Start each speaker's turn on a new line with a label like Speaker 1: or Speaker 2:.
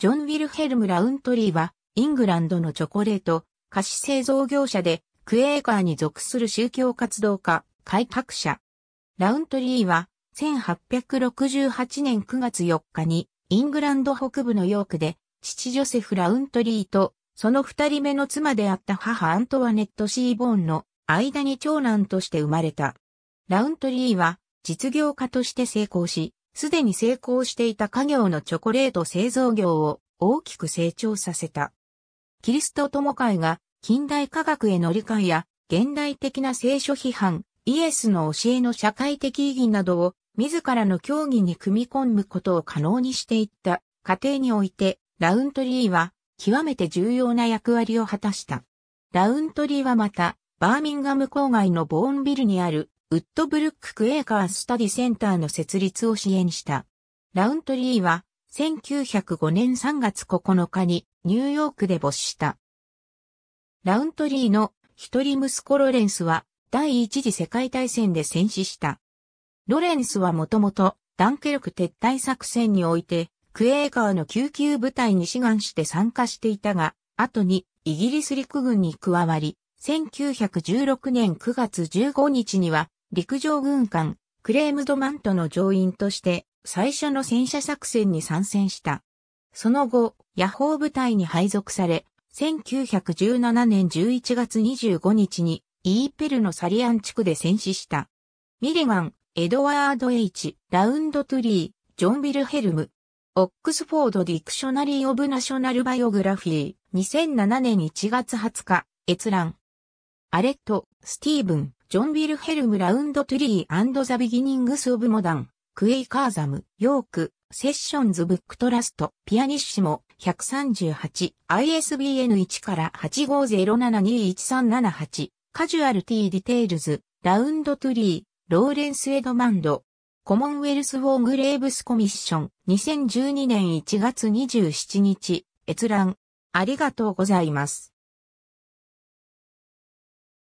Speaker 1: ジョン・ウィルヘルム・ラウントリーは、イングランドのチョコレート、菓子製造業者で、クエーカーに属する宗教活動家、改革者。ラウントリーは、1868年9月4日に、イングランド北部のヨークで、父ジョセフ・ラウントリーと、その二人目の妻であった母アントワネット・シーボーンの間に長男として生まれた。ラウントリーは、実業家として成功し、すでに成功していた家業のチョコレート製造業を大きく成長させた。キリスト友会が近代科学への理解や現代的な聖書批判、イエスの教えの社会的意義などを自らの教義に組み込むことを可能にしていった過程においてラウントリーは極めて重要な役割を果たした。ラウントリーはまたバーミンガム郊外のボーンビルにあるウッドブルック・クエーカー・スタディセンターの設立を支援した。ラウントリーは1905年3月9日にニューヨークで没した。ラウントリーの一人息子ロレンスは第一次世界大戦で戦死した。ロレンスはもともとダンケルク撤退作戦においてクエーカーの救急部隊に志願して参加していたが、後にイギリス陸軍に加わり、1916年9月15日には陸上軍艦、クレームドマントの乗員として最初の戦車作戦に参戦した。その後、野砲部隊に配属され、1917年11月25日にイーペルのサリアン地区で戦死した。ミリガン、エドワード・エイチ、ラウンド・トゥリー、ジョン・ビルヘルム、オックスフォード・ディクショナリー・オブ・ナショナル・バイオグラフィー、2007年1月20日、閲覧。アレット、スティーブン、ジョン・ウィルヘルム・ラウンド・トゥリーザ・ビギニングス・オブ・モダン、クエイ・カーザム、ヨーク、セッションズ・ブック・トラスト、ピアニッシモ、138、ISBN1 から8 5 0 7 2 1 3 7 8カジュアルティー・ディテールズ、ラウンド・トゥリー、ローレンス・エドマンド、コモンウェルス・ウォーグレーブス・コミッション、2012年1月27日、閲覧、ありがとうございます。